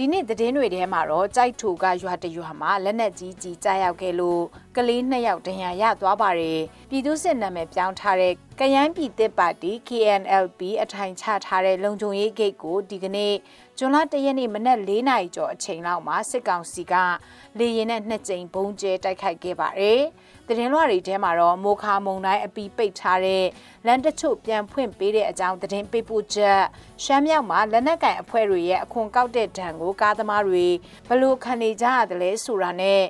ဒီနေ့သတင်းတွေထဲမှာတော့ကြိုက်ထူကရွာတရွာမှာလက်နက်ကြီးကြီးကြားရောက်ခဲ့လို့ကလေးနှစ်ယောက်ဒဏ်ရာရသွားပါတယ်ပြည်သူစစ်နာမည်ပြောင်းထားတဲ့ကယန်းပြည်သက်ပါတီ KNLP အထိုင်ချထားတဲ့လုံခြုံရေးဂိတ်ကိုဒီကနေ့ဇွန်လ၁ရက်နေ့မနက်၄နာရီကျော်အချိန်လောက်မှာစစ်ကောင်စီကလေရင်နဲ့နှစ်ကြိမ်ဘုံကျဲတိုက်ခိုက်ခဲ့ပါတယ်။တရင်လွှာတွေထဲမှာတော့မိုခါမုံတိုင်းအပီပိတ်ထားတဲ့လမ်းတချို့ပြန်ဖွင့်ပေးတဲ့အကြောင်းသတင်းပေးပို့ချက်ရှမ်းမြောက်မှာလက်နက်ကင်အဖွဲ့တွေရဲ့အခွန်ကောက်တဲ့ဒဏ်ကိုကားသမားတွေဘလို့ခံနေကြရတယ်လဲဆိုတာနဲ့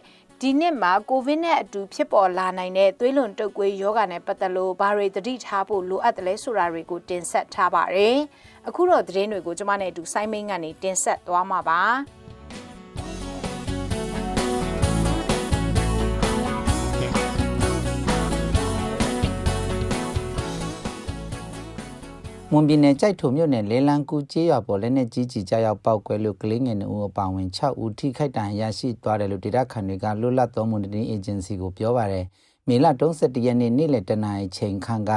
ဒီနှစ်မှာကိုဗစ်နဲ့အတူဖြစ်ပေါ်လာနိုင်တဲ့သွေးလွန်တုပ်ကွေးရောဂါနဲ့ပတ်သက်လို့ဘာတွေသတိထားဖို့လိုအပ်တယ်လဲဆိုတာတွေကိုတင်ဆက်ထားပါတယ်။အခုတော့သတင်းတွေကိုကျွန်မနဲ့အတူဆိုင်းမင်းကနေတင်ဆက်သွားမှာပါ။မွန်ပြည်နယ်ကြိုက်ထုံမြို့နယ်လေလံကူကျေးရွာပေါ်လက်နဲ့ကြီးကြီးကြရောက်ပောက်ကွဲလို့ကလေးငယ်2ဦးအပါအဝင်6ဦးထိခိုက်ဒဏ်ရာရရှိသွားတယ်လို့ဒေတာခန်တွေကလွတ်လပ်သောမွန်တင်အေဂျင်စီကိုပြောပါတယ်။မေလ31ရက်နေ့နေ့လယ်တနာရီချိန်ခန့်က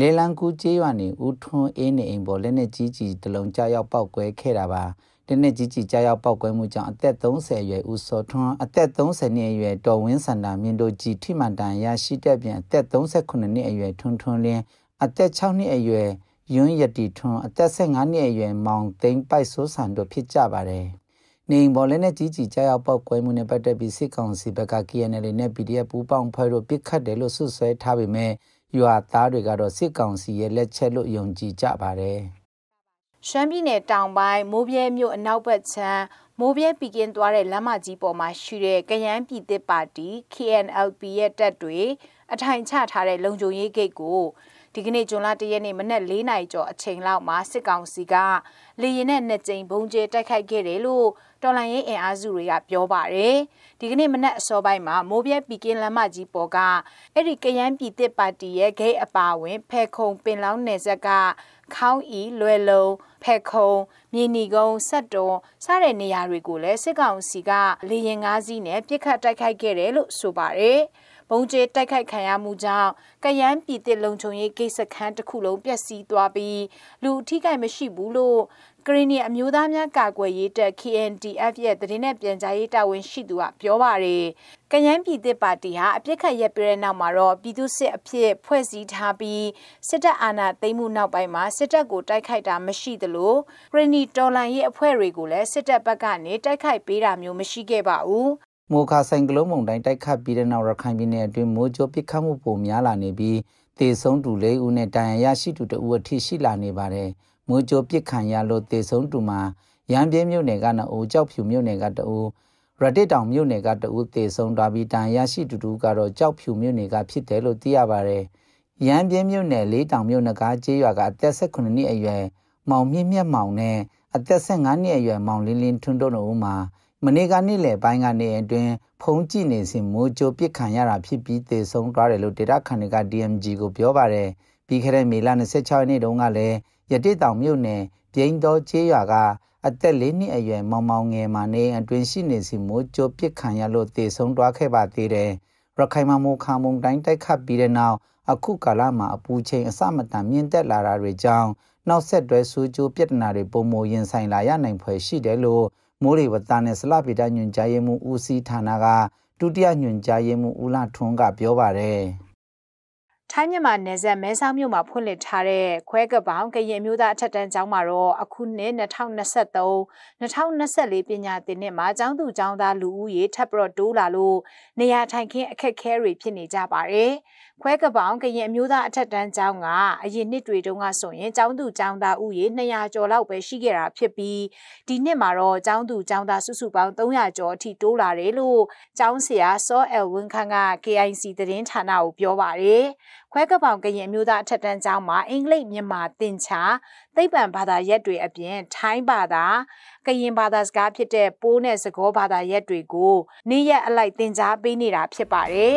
လေလံကူကျေးရွာနေဦးထွန်းအင်းနေအိမ်ပေါ်လက်နဲ့ကြီးကြီးတလုံးကြရောက်ပောက်ကွဲခဲ့တာပါ။တနေ့ကြီးကြီးကြရောက်ပောက်ကွဲမှုကြောင့်အသက်30အရွယ်ဦးစောထွန်းအသက်30နှစ်အရွယ်တော်ဝင်းစန္ဒာမြင့်တို့ကြီးထိမှန်တန်ရရှိတဲ့ပြင်အသက်39နှစ်အရွယ်ထွန်းထွန်းလင်းအသက်6နှစ်အရွယ်ယွန်းရတီထွန်းအသက်15နှစ်အရွယ်မောင်သိန်းပိုက်ဆိုးဆန်တို့ဖြစ်ကြပါတယ်။နေဘော်လည်းနဲ့ကြီးကြီးကြောက်ရောက်ပောက်ကွဲမှုနဲ့ပတ်သက်ပြီးစစ်ကောင်စီဘက်က KNL နဲ့ PDF ပူးပေါင်းဖွဲ့တို့ပြစ်ခတ်တယ်လို့ဆွဆွဲထားပေမဲ့ရွာသားတွေကတော့စစ်ကောင်စီရဲ့လက်ချက်လို့ယုံကြည်ကြပါတယ်။ရှမ်းပြည်နယ်တောင်ပိုင်းမိုးပြဲမြို့အနောက်ဘက်ခြမ်းမိုးပြဲပြည်ကင်းသွားတဲ့လမ်းမကြီးပေါ်မှာရှိတဲ့ကယန်းပြည်သစ်ပါတီ KNLP ရဲ့တပ်တွေအထိုင်ချထားတဲ့လုံခြုံရေးဂိတ်ကိုဒီကနေ့ဂျွန်လ၁ရက်နေ့မနက်၄နာရီကျော်အချိန်လောက်မှာစစ်ကောင်စီကလေရင်နဲ့နှစ်ကြိမ်ဘုံကျဲတိုက်ခိုက်ခဲ့တယ်လို့တော်လန်ရေးအင်အားစုတွေကပြောပါတယ်။ဒီကနေ့မနက်အစောပိုင်းမှာမိုးပြဲပီကင်းလမ်းမကြီးပေါ်ကအဲ့ဒီကရန်ပြည်တစ်ပါတီရဲ့ဂိတ်အပါဝင်ဖဲခုံပင်လောင်းနယ်ဆက်ကခေါင်းဤလွယ်လုံးဖက်ခုံမြေနီကုန်းဆက်တွန်စတဲ့နေရာတွေကိုလည်းစစ်ကောင်စီကလေရင်ငါးစီးနဲ့ပြစ်ခတ်တိုက်ခိုက်ခဲ့တယ်လို့ဆိုပါတယ်။ဘုံကျဲတိုက်ခိုက်ခံရမှုကြောင့်ကယန်းပြည်တစ်လုံခြုံရေးကိစ္စခန်းတစ်ခုလုံးပျက်စီးသွားပြီးလူအထိကိမရှိဘူးလို့ကရင်နီအမျိုးသားများကာကွယ်ရေးတပ် KNDF ရဲ့သတင်းနဲ့ပြန်ကြားရေးတာဝန်ရှိသူကပြောပါရယ်ကယန်းပြည်သစ်ပါတီဟာအပြစ်ခတ်ရက်ပြတဲ့နောက်မှာတော့ပြည်သူစစ်အဖြစ်ဖွဲ့စည်းထားပြီးစစ်တပ်အာဏာသိမ်းမှုနောက်ပိုင်းမှာစစ်တပ်ကိုတိုက်ခိုက်တာမရှိသလိုကရင်နီတော်လှန်ရေးအဖွဲ့တွေကိုလည်းစစ်တပ်ဘက်ကနေတိုက်ခိုက်ပေးတာမျိုးမရှိခဲ့ပါဘူးမိုခါဆိုင်ကလုန်းမုန်တိုင်းတိုက်ခတ်ပြီးတဲ့နောက်ရခိုင်ပြည်နယ်အတွင်းမိုးကြိုးပစ်ခတ်မှုပုံများလာနေပြီးတေဆုံးတူလေးဦးနဲ့တန်ရရရှိတူတဦးအထိရှိလာနေပါတယ်။မိုးကြိုးပစ်ခံရလို့တေဆုံးတူမှာရန်ပြင်းမြို့နယ်ကနှအိုးကြောက်ဖြူမြို့နယ်ကတဦးရတစ်တောင်မြို့နယ်ကတဦးတေဆုံးသွားပြီးတန်ရရှိတူတူကတော့ကြောက်ဖြူမြို့နယ်ကဖြစ်တယ်လို့သိရပါတယ်။ရန်ပြင်းမြို့နယ်လေးတောင်မြို့နယ်ကကျေးရွာကအသက်18နှစ်အရွယ်မောင်မြင့်မြတ်မောင်နဲ့အသက်15နှစ်အရွယ်မောင်လင်းလင်းထွန်းတို့တို့မှာမနေ့ကနေ့လယ်ပိုင်းကနေအတွင်းဖုံးကြည့်နေစဉ်မိုးကြိုပစ်ခံရတာဖြစ်ပြီးသေဆုံးသွားတယ်လို့ဒေတာခန်တွေက DMG ကိုပြောပါတယ်ပြီးခဲ့တဲ့မေလ26ရက်နေ့တုန်းကလည်းရတိတောင်မြို့နယ်ပြိန်းတော်ချေးရွာကအသက်၄နှစ်အရွယ်မောင်မောင်ငယ်မှနေအတွင်းရှိနေစဉ်မိုးကြိုပစ်ခံရလို့သေဆုံးသွားခဲ့ပါသေးတယ်ရခိုင်မှာမိုးခါမုန်တိုင်းတိုက်ခတ်ပြီးတဲ့နောက်အခုကာလမှာအပူချိန်အစမတန်မြင့်တက်လာတာတွေကြောင့်နောက်ဆက်တွဲဆူကျိုးပြဿနာတွေပုံမရင်ဆိုင်လာရနိုင်ဖွယ်ရှိတယ်လို့မိုးရေဝသနဲ့ဆလပိတညွန်ကြားရေးမှူးဦးစီးဌာနကဒုတိယညွန်ကြားရေးမှူးဦးလထွန်းကပြောပါတယ်ထိုင်းမြန်မာနယ်စပ်မဲဆောက်မြို့မှာဖွင့်လှစ်ထားတဲ့ခွဲကပောင်ကရင်မျိုးသားအထက်တန်းကျောင်းမှာတော့အခုနှစ်2023 2024ပညာသင်နှစ်မှာကျောင်းသူကျောင်းသားလူဦးရေထပ်ပြီးတော့တိုးလာလို့နေရာထိုင်ခင်းအခက်အခဲတွေဖြစ်နေကြပါတယ်။ခွဲကပောင်ကရင်အမျိုးသားအထက်တန်းကျောင်းကအရင်နှစ်တွေတုန်းကဆိုရင်ကျောင်းသူကျောင်းသားဥယျာဉ်200ကျော်လောက်ပဲရှိခဲ့တာဖြစ်ပြီးဒီနှစ်မှာတော့ကျောင်းသူကျောင်းသားစုစုပေါင်း300ကျော်အထိတိုးလာတယ်လို့ကျောင်းဆရာစောအယ်ဝင်းခန်းက KIC သတင်းဌာနကိုပြောပါတယ်ခွဲကပောင်ကရင်အမျိုးသားအထက်တန်းကျောင်းမှာအင်္ဂလိပ်မြန်မာသင်ချာသိပ္ပံဘာသာရပ်တွေအပြင်ထိုင်းဘာသာ ကရင်ဘာသာစကားဖြစ်တဲ့ပိုးနဲ့စကောဘာသာရပ်တွေကိုနေ့ရက်အလိုက်သင်ကြားပေးနေတာဖြစ်ပါတယ်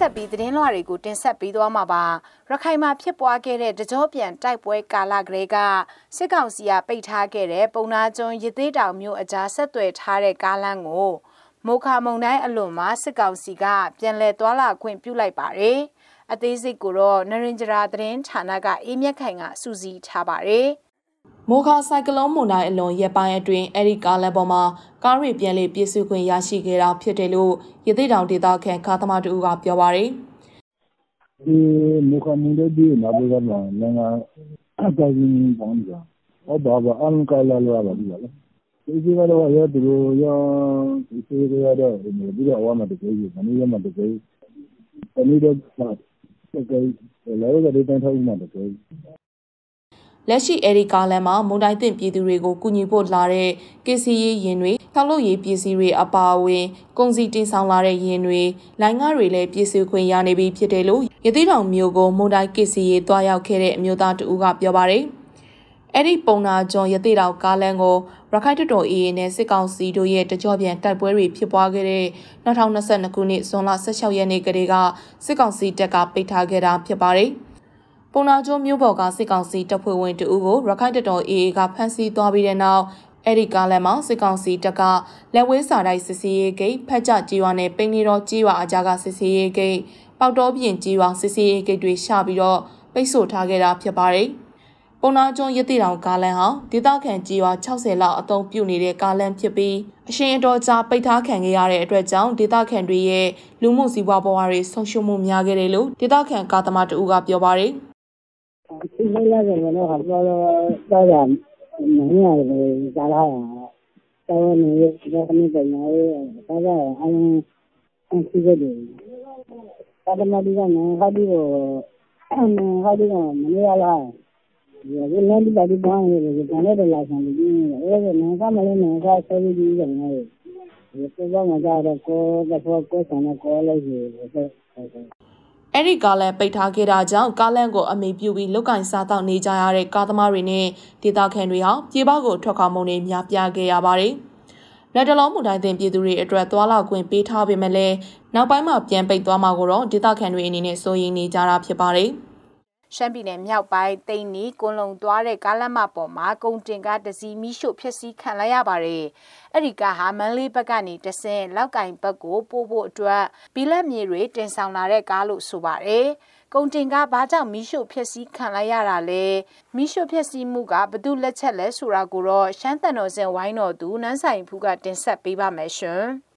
ဆက်ပြီးသတင်းလွှာတွေကိုတင်ဆက်ပေးသွားမှာပါရခိုင်မှာဖြစ်ပွားခဲ့တဲ့တကြောပြန်တိုက်ပွဲကာလကလေးကစစ်ကောင်စီကပိတ်ထားခဲ့တဲ့ပုံနာကျွန်းရသေးတောင်မြို့အကြားဆက်သွယ်ထားတဲ့ကားလမ်းကိုမောခမုံတိုင်းအလွန်မှာစစ်ကောင်စီကပြန်လည်သွာလာခွင့်ပြုလိုက်ပါတယ်အသေးစိတ်ကိုတော့နရင်ဂျရာသတင်းဌာနကအေးမြက်ခိုင်ကစူးစီးထားပါတယ်။မိုခါဆိုင်ကလုန်းမုန်တိုင်းအလွန်ရက်ပိုင်းအတွင်းအဲဒီကားလမ်းပေါ်မှာကားတွေပြန်လည်ပြေးဆွခွင့်ရရှိခဲ့တာဖြစ်တယ်လို့ရသေးတောင်ဒေသခံကားသမားတူကပြောပါရယ်ဒီမိုခါမုန်တိုင်းဒီနာဘကမှာနိုင်ငံအတိုင်းပေါင်းကြ။ဩဘာဘာအန်ကာလာလာပါဒီလား။ဒီစီကတော့ရတူရောဒီစီရတော့ဒီလိုအဝမတကယ်ကြီးမနေရမတကယ်။တနည်းတော့တကယ်လည်းရတဲ့တိုင်းထောက်မှတကယ်လက်ရှိအဲဒီကားလမ်းမှာမုန်တိုင်းသင့်ပြည်သူတွေကိုကူညီဖို့လာတဲ့ KCA ရင်တွေထောက်လုပ်ရေးပစ္စည်းတွေအပါအဝင်ကုန်စည်တင်ဆောင်လာတဲ့ရင်တွေလိုင်းကားတွေလည်းပြည်စုခွင့်ရနေပြီဖြစ်တယ်လို့ရသေးတောင်မြို့ကိုမုန်တိုင်း KCA တွားရောက်ခဲ့တဲ့အမျိုးသားတဦးကပြောပါတယ်အဲ့ဒီပုံနာကျော်ရသေးတောင်ကားလမ်းကိုရခိုင်တတော် AA နဲ့စစ်ကောင်စီတို့ရဲ့တကြောပြန်တိုက်ပွဲတွေဖြစ်ပွားခဲ့တဲ့2022ခုနှစ်ဇွန်လ16ရက်နေ့ကတည်းကစစ်ကောင်စီတပ်ကပိတ်ထားခဲ့တာဖြစ်ပါတယ်။ပုံနာကျိုးမြို့ပေါ်ကစစ်ကောင်စီတပ်ဖွဲ့ဝင်တဦးကိုရခိုင်တပ်တော် AA ကဖမ်းဆီးသွားပြီးတဲ့နောက်အဲ့ဒီကားလမ်းမှာစစ်ကောင်စီတပ်ကလက်ဝဲစာတိုက်စစ်စီရေးဂိတ်ဖက်ကြကြေးရွာနဲ့ပိန်နေတော်ကြေးရွာအကြားကစစ်စီရေးဂိတ်ပေါက်တော်ပြင်ကြေးရွာစစ်စီရေးဂိတ်တွေရှာပြီးတော့ပိတ်ဆို့ထားခဲ့တာဖြစ်ပါတယ်။ပုံနာကျွန်းရတိတောင်ကားလမ်းဟာဒေသခံကြေးရွာ60လောက်အသုံးပြုနေတဲ့ကားလမ်းဖြစ်ပြီးအရှင်အတော်ကြာပိတ်ထားခံခဲ့ရတဲ့အတွက်ကြောင့်ဒေသခံတွေရဲ့လူမှုစီးပွားဘဝတွေဆုံးရှုံးမှုများခဲ့တယ်လို့ဒေသခံကားသမားတဦးကပြောပါတယ်။သိလိုက်ရတယ်လို့ဟာပြောတော့တော့ရမင်းရတယ်ကြားလာရတော့နေရတော့မင်းတညာရတော့တော့အရင်အခုကြည့်တယ်ဘာမှမလုပ်ရနဲ့ဟာဒီကိုဟာဒီကမနေရလားဒီကလည်းဒီပါဒီပါနေတယ်ကလည်းတော့လာဆောင်လို့ဒီအဲ့ဒါနဲ့ကမလည်းနဲ့ကဆွေးပြီးကြတယ်နော်ဒီကောင်ကကြတော့ကိုယ်ကတော့ကိုယ်ဆန်နဲ့ကိုယ်လိုက်ရတယ်အဲ့ဒီကားလန်ပိတ်ထားခဲ့တာကြောင့်ကားလန်ကိုအမိပြုပြီးလုတ်ကင်စားတော့နေကြရတဲ့ကားသမားတွေနဲ့ဒေသခံတွေဟာပြေပေါကိုထွက်ခွာမှုတွေများပြားခဲ့ရပါတယ်။လက်တလုံးမူတိုင်းတင်ပြည်သူတွေအတွက်သွာလာခွင့်ပေးထားပေမဲ့လည်းနောက်ပိုင်းမှာပြန်ပိတ်သွားမှာကိုတော့ဒေသခံတွေအနေနဲ့စိုးရိမ်နေကြတာဖြစ်ပါတယ်။ရှမ်းပြည်နယ်မြောက်ပိုင်းတိန်နီကွန်လုံသွားတဲ့ကားလမ်းမပေါ်မှာကုန်တင်ကားတစ်စီးမိရှုဖျက်ဆီးခံလိုက်ရပါတယ်။အဲ့ဒီကားဟာမန္တလေးဘက်ကနေတဆင်လောက်ကင်ဘက်ကိုပို့ဖို့အတွက်ဘီလက်မြေတွေတင်ဆောင်လာတဲ့ကားလို့ဆိုပါတယ်။ကုန်တင်ကားဘာကြောင့်မိရှုဖျက်ဆီးခံလိုက်ရတာလဲ။မိရှုဖျက်ဆီးမှုကဘသူလက်ချက်လဲဆိုတာကိုတော့ရှမ်းတန်တော်စင်ဝိုင်းတော်သူနန်းဆိုင်ဖူးကတင်ဆက်ပေးပါမယ်ရှင်။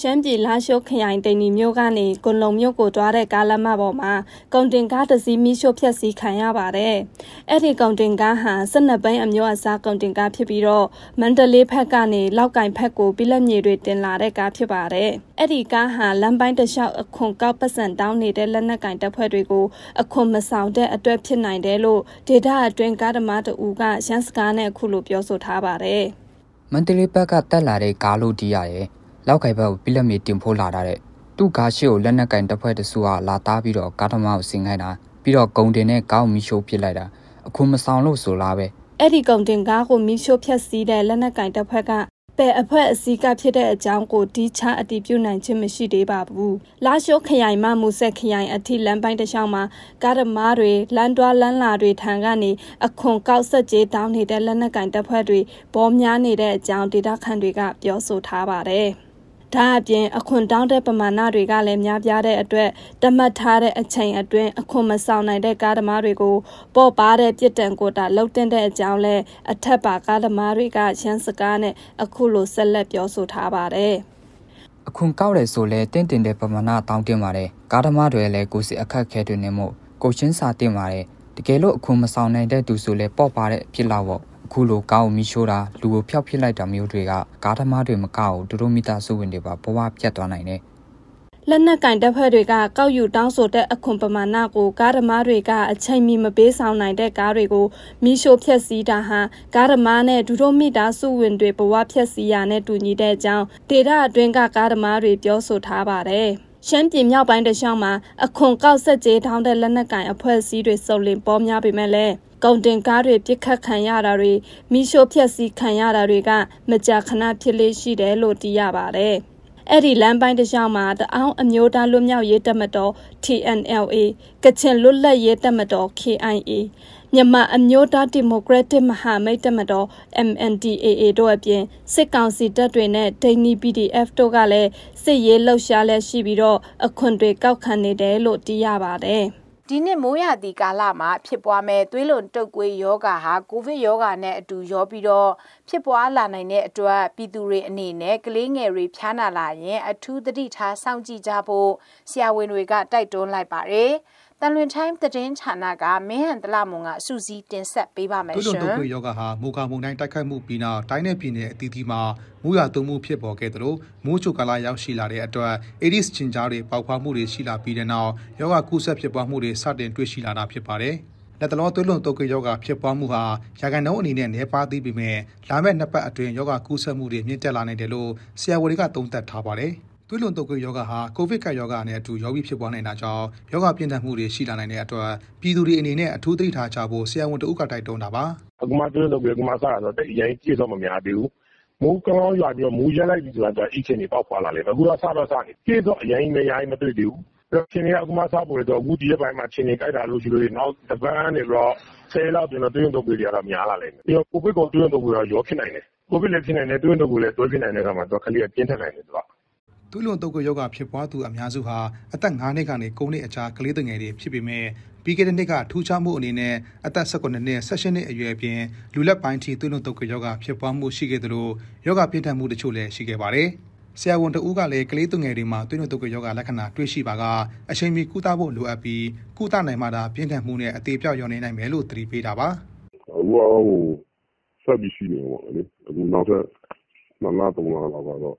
ရှမ်းပြည်လားရှိုးခရိုင်တိန်နီမြို့ကနေကွန်လုံမြို့ကိုတွားတဲ့ကားလမ်းမပေါ်မှာကုန်တင်ကားတစ်စီးမိရှို့ဖျက်ဆီးခံရပါတယ်။အဲ့ဒီကုန်တင်ကားဟာစစ်နှစ်ပိုင်းအမျိုးအစားကုန်တင်ကားဖြစ်ပြီးတော့မန္တလေးဘက်ကနေလောက်ကင်ဘက်ကိုပြည်လက်မြေတွေတင်လာတဲ့ကားဖြစ်ပါတယ်။အဲ့ဒီကားဟာလမ်းပိုင်းတစ်လျှောက်အခွန်ကောက်ပတ်စံတောင်းနေတဲ့လက်နက်ကင်တပ်ဖွဲ့တွေကိုအခွန်မဆောင်တဲ့အတွက်ဖြစ်နိုင်တယ်လို့ဒေတာအတွင်းကားဓမားတူကရှမ်းစကားနဲ့အခုလိုပြောဆိုထားပါတယ်။မန္တလေးဘက်ကတက်လာတဲ့ကားလို့တီးရတယ်။လောက်ကိုင်ဘက်ကိုပြလက်မြေတင်ဖို့လာတာတဲ့သူ့ကားရှိကိုလက်နက်ကင်တစ်ဖွဲ့တစုကလာတားပြီးတော့ကားသမားကိုဆင်ခိုင်းတာပြီးတော့ဂုံတင်နဲ့ကားကိုမီးရှို့ပစ်လိုက်တာအခုမဆောင်လို့ဆိုလားပဲအဲ့ဒီဂုံတင်ကားကိုမီးရှို့ဖျက်ဆီးတဲ့လက်နက်ကင်တစ်ဖွဲ့ကပယ်အဖွဲ့အစည်းကဖြစ်တဲ့အကြောင်းကိုဒီချအတိပြုနိုင်ခြင်းမရှိသေးပါဘူး။လာရှိုးခရိုင်မှမူဆက်ခရိုင်အထိလမ်းပိုင်းတစ်လျှောက်မှာကားဓမားတွေလမ်းတွားလမ်းလာတွေထံကနေအခွန်ကောက်ဆက်ကြေးတောင်းနေတဲ့လက်နက်ကင်တပ်ဖွဲ့တွေပေါ်များနေတဲ့အကြောင်းဒေတာခန့်တွေကပြောဆိုထားပါတယ်။။ဒါအပြင်အခွန်တောင်းတဲ့ပမာဏတွေကလည်းများပြားတဲ့အတွက်တမတ်ထားတဲ့အချိန်အတွင်းအခွန်မဆောင်နိုင်တဲ့ကားသမားတွေကိုပေါ်ပါတဲ့ပြစ်ဒဏ်ကိုတာလှုပ်တင်တဲ့အကြောင်းလဲအထက်ပါကားသမားတွေကရန်စကားနဲ့အခုလိုဆက်လက်ပြောဆိုထားပါတယ်။အခွန်ကောက်တယ်ဆိုလဲတင့်တင်တဲ့ပမာဏတောင်းတင်ပါတယ်ကားသမားတွေလည်းကိုစီအခက်ခဲတွေနဲ့မို့ကိုချင်းစာတင်ပါတယ်တကယ်လို့အခွန်မဆောင်နိုင်တဲ့သူဆိုလဲပေါ့ပါတဲ့ဖြစ်လောက်ပေါ့အခုလိုကားကိုမိရှိုးတာလူကိုဖျောက်ပစ်လိုက်တာမျိုးတွေကကားသမားတွေမကောက်သူတို့မိသားစုဝင်တွေပါဘဝပြတ်သွားနိုင်တယ်လက်နက်ကင်တပ်ဖွဲ့တွေကကောက်ယူတောင်းဆိုတဲ့အခွန်ပမာဏကိုကားဓမားတွေက အချိန်မီမပေးဆောင်နိုင်တဲ့ကားတွေကိုမီးရှို့ဖျက်ဆီးတာဟာကားဓမားနဲ့ဒူတို့မိသားစုဝင်တွေဘဝဖျက်ဆီးရနဲ့တူညီတဲ့အကြောင်းဒေတာအတွင်းကကားဓမားတွေပြောဆိုထားပါတယ်ရှမ်းပြည်မြောက်ပိုင်းတခြားမှာအခွန်ကောက်ဆက်ကြေးထောင်းတဲ့လက်နက်ကင်အဖွဲ့အစည်းတွေစုံလင် ပေါများပေမဲ့လည်းကုန်တင်ကားတွေပြစ်ခတ်ခံရတာတွေမိရှို့ဖျက်ဆီးခံရတာတွေက မကြာခဏဖြစ်လေရှိတယ်လို့သိရပါတယ်။အဲ့ဒီလမ်းပိုင်းတစ်လျှောက်မှာတအောင်းအမျိုးသားလွတ်မြောက်ရေးတပ်မတော် TNLA ကချင်လွတ်လပ်ရေးတပ်မတော် KIA မြန်မာအမျိုးသားဒီမိုကရက်တစ်မဟာမိတ်တပ်မတော် MNDAA တို့အပြင်စစ်ကောင်စီတပ်တွေနဲ့ဒိန်းနီ PDF တို့ကလည်းစစ်ရေးလှုပ်ရှားလက်ရှိပြီးတော့အခွန်တွေကောက်ခံနေတယ်လို့သိရပါတယ်။ဒီနှစ်မိုးရာသီကာလမှာဖြစ်ပွားမဲ့သွေးလွန်တုပ်ကွေးယောဂါဟာကိုဗစ်ယောဂါနဲ့အတူရောပြီးတော့ဖြစ်ပွားလာနိုင်တဲ့အတွက်ပြည်သူတွေအနေနဲ့ကလေးငယ်တွေဖျားနာလာရင် အထူးသတိထားစောင့်ကြည့်ကြဖို့ဆရာဝန်တွေကတိုက်တွန်းလိုက်ပါတယ်။တန်လွင်တိုင်းသတင်းဌာနကမင်းဟန်တလမုံကအစူးစီးတင်ဆက်ပေးပါမယ်ရှင်။တွန်းတုံခွေယောဂဟာမူကာမုံတိုင်းတိုက်ခိုက်မှုပြီးနောက်တိုင်းနယ်ပြည်နယ်အသီးသီးမှာမူရသုံးမှုဖြစ်ပေါ်ခဲ့သလိုမိုးချိုကာလာရောက်ရှိလာတဲ့အတွက် AIDS ချင်ကြားတွေပေါက်ဖွားမှုတွေရှိလာပြီးတဲ့နောက်ယောဂကုဆက်ဖြစ်ပွားမှုတွေစတင်တွေ့ရှိလာတာဖြစ်ပါတယ်။လက်တလောသွေးလွန်တုပ်ကွေးယောဂဖြစ်ပွားမှုဟာရာဂန်နှုန်းအနေနဲ့နေပါသေးပေမဲ့လာမယ့်နှစ်ပတ်အတွင်းယောဂကူးစက်မှုတွေမြင့်တက်လာနိုင်တယ်လို့ဆရာဝန်တွေကသုံးသပ်ထားပါတယ်။သွေးလွန်တုပ်ကွေးယောဂဟာကိုဗစ်ကပ်ယောဂနဲ့အတူရောဂီဖြစ်ပွားနိုင်တာကြောင့်ယောဂပြင်းထန်မှုတွေရှိလာနိုင်တဲ့အတွက်ပြည်သူတွေအနေနဲ့အထူးသတိထားကြဖို့ဆရာဝန်တဦးကတိုက်တွန်းတာပါ။အခုမှသွေးလွန်တုပ်ကွေးကမှစတာတော့တိတ်ရိုင်းကြည့်တော့မများသေးဘူး။မိုးကောင်းရွာပြီးတော့မိုးရက်လိုက်ပြီဆိုတာအချင်းတွေပေါက်ခွာလာလေ။အခုတော့စတော့စနေ။ကြည့်တော့အရင်မရိုင်းမတွေ့သေးဘူး။တော့ချင်းတွေကအခုမှစပေါ်တော့အခုဒီရက်ပိုင်းမှာချင်းတွေကြိုက်တာလို့ရှိလို့နောက်တပန်းတွေတော့ဆယ်လောက်ပြင်တော့တွင်းတုပ်ပြည်တွေကတော့များလာလိမ့်မယ်ပြီးတော့ကိုဗစ်ကိုတွင်းတုပ်ပြည်တော့ရောဖြစ်နိုင်တယ်ကိုဗစ်လည်းဖြစ်နိုင်တယ်တွင်းတုပ်ပြည်လည်းတွဲဖြစ်နိုင်တဲ့အခါမှာတော့ခလေးကပြင်းထန်နိုင်တယ်သူက။သွေးလွန်တုပ်ကွေးရောဂါဖြစ်ပွားသူအများစုဟာအသက်9နှစ်ကနေ9နှစ်အကြားကလေးငယ်တွေဖြစ်ပေမဲ့ပြီးခဲ့တဲ့နှစ်ကထူးခြားမှုအနေနဲ့အသက်18နှစ်18နှစ်အရွယ်အပြင်လူလက်ပိုင်းထိသွေးလွန်တုပ်ကွေးရောဂါဖြစ်ပွားမှုရှိခဲ့သလိုရောဂါပြင်းထန်မှုတချို့လည်းရှိခဲ့ပါတယ်။ဆရာဝန်တဦးကလည်းကလေးသူငယ်တွေမှာသွေးနှုတ်တုပ်ကွေးရောဂါလက္ခဏာတွေ့ရှိပါကအချိန်မီကုသဖို့လိုအပ်ပြီးကုသနိုင်မှသာပြင်းထန်မှုနဲ့အသေးပြောက်ရောနေနိုင်မယ်လို့သတိပေးတာပါ။အခုကဟိုဆက်ပြီးရှိနေပါလေ။အခုနောက်ထပ်နှစ်လသုံးလလောက်ကတော့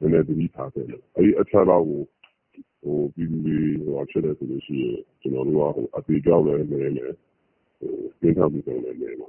လည်းလည်းသတိထားတယ်။အဲဒီအချက်တော့ဟိုဟိုပြည်သူတွေဟိုအချက်လည်းဆိုလို့ရှိရင်ကျွန်တော်တို့ကဟိုအသေးကြောက်လည်းနေနေဟိုသိထားပြီးတော့လည်းနေပါ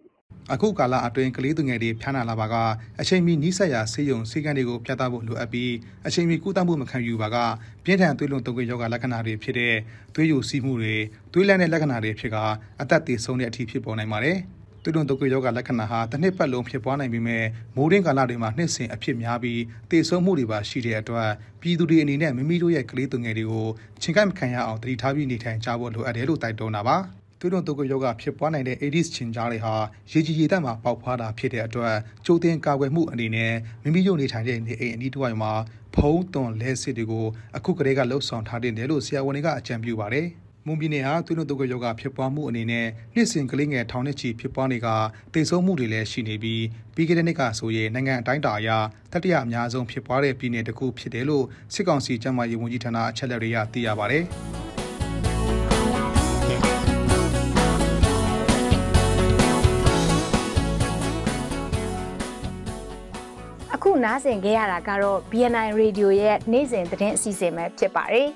အခုကာလအတွင်းကလေးသူငယ်တွေဖျားနာလာပါကအချိန်မီနှိစက်ရာဆေးရုံဆေးကန်းတွေကိုပြသဖို့လိုအပ်ပြီးအချိန်မီကုသမှုမခံယူပါကပြင်းထန်သွေးလွန်တုန်ကွေးရောဂါလက္ခဏာတွေဖြစ်တဲ့သွေးယိုစီးမှုတွေသွေးလန့်တဲ့လက္ခဏာတွေဖြစ်ကအသက်သေဆုံးတဲ့အထိဖြစ်ပေါ်နိုင်ပါတယ်။သွေးလွန်တုပ်ကွေးရောဂါလက္ခဏာဟာတစ်နှစ်ပတ်လုံးဖြစ်ပွားနိုင်ပေမဲ့မိုးရင်းကာလတွေမှာနှစ်စဉ်အဖြစ်များပြီးသေဆုံးမှုတွေပါရှိတဲ့အတွက်ပြည်သူတွေအနေနဲ့မိမိတို့ရဲ့ကလေးသူငယ်တွေကိုချိန်ကိုက်မခံရအောင်တတိထားပြီးနေထိုင်ကြဖို့လိုအပ်တယ်လို့တိုက်တွန်းတာပါသွေးလွန်တုပ်ကွေးရောဂါဖြစ်ပွားနိုင်တဲ့ AIDS ချင်ကြားတွေဟာရေကြီးရေတက်မှာပေါက်ဖွားတာဖြစ်တဲ့အတွက်ကြိုတင်ကာကွယ်မှုအနေနဲ့မိမိတို့နေထိုင်တဲ့နေအိမ်အနီးတစ်ဝိုက်မှာဖုံးသွန်လဲစစ်တွေကိုအခုကတည်းကလှုပ်ဆောင်ထားတဲ့တယ်လို့ဆရာဝန်တွေကအကြံပြုပါတယ်။မွန်ပြည်နယ်ဟာသွေးနှုတ်တုပ်ကွေးရောဂါဖြစ်ပွားမှုအနေနဲ့နှစ်စဉ်ကလေးငယ်ထောင်နဲ့ချီဖြစ်ပွားနေကတိတ်ဆုံးမှုတွေလည်းရှိနေပြီးပြီးခဲ့တဲ့နှစ်ကဆိုရင်နိုင်ငံအတိုင်းအတာအရတတိယအများဆုံးဖြစ်ပွားတဲ့ပြည်နယ်တစ်ခုဖြစ်တယ်လို့စစ်ကောင်စီကျန်းမာရေးဝန်ကြီးဌာနအချက်အလက်တွေကသိရပါဗျ။နားဆင်ခဲ့ရတာကတော့ BNI Radio ရဲ့နေ့စဉ်သတင်းအစီအစဉ်ပဲဖြစ်ပါတယ်။